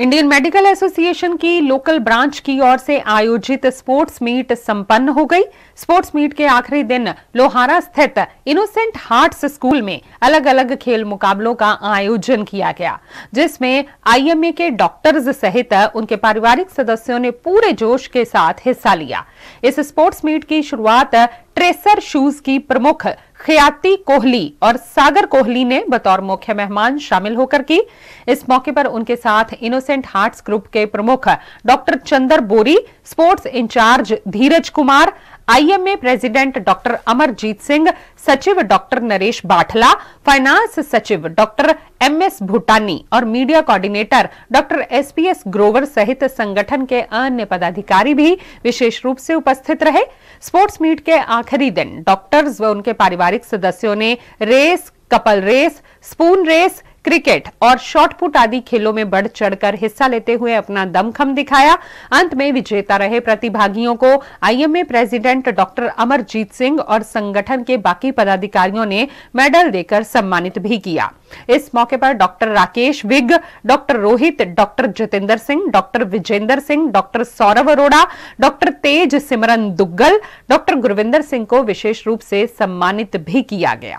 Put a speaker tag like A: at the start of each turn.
A: Indian medical association की local branch की ओर से आयोजित स्पोर्ट्स मीट संपन्न हो गई स्पोर्ट्स मीट के आखिरी दिन लोहारा स्थित इनोसेंट हार्ट्स स्कूल में अलग अलग खेल मुकाबलों का आयोजन किया गया जिसमें आईएमए के डॉक्टर्स सहित उनके पारिवारिक सदस्यों ने पूरे जोश के साथ हिस्सा लिया इस स्पोर्ट्स मीट की शुरुआत ट्रेसर शूज की प्रमुख खयाती कोहली और सागर कोहली ने बतौर मुख्य मेहमान शामिल होकर की इस मौके पर उनके साथ इनोसेंट हार्ट्स ग्रुप के प्रमुख doctor Chander Bori sports incharge Dheeraj Kumar IMA president doctor Amarjit Singh सचिव डॉक्टर नरेश बाठला फाइनेंस सचिव डॉक्टर एमएस भूटानी और media coordinator doctor SPS Grover सहित संगठन के अन्य पदाधिकारी भी विशेष रूप से उपस्थित रहे स्पोर्ट्स मीट के आखिरी दिन डॉक्टर्स व उनके पारिवारिक सदस्यों ने race couple race spoon race cricket और शॉटपुट आदि खेलों में बढ़ चढ़कर हिस्सा लेते हुए अपना दमखम दिखाया अंत में विजेता रहे प्रतिभागियों को IMA president doctor Amarjit Singh और संगठन के बाकी पदाधिकारियों ने मेडल देकर सम्मानित भी किया इस मौके पर doctor Rakesh Vig doctor Rohit doctor Jitendra Singh doctor Vijender Singh doctor Saurav Arora doctor Tej Simran Duggal doctor Gurvinder Singh को विशेष रूप से सम्मानित भी किया गया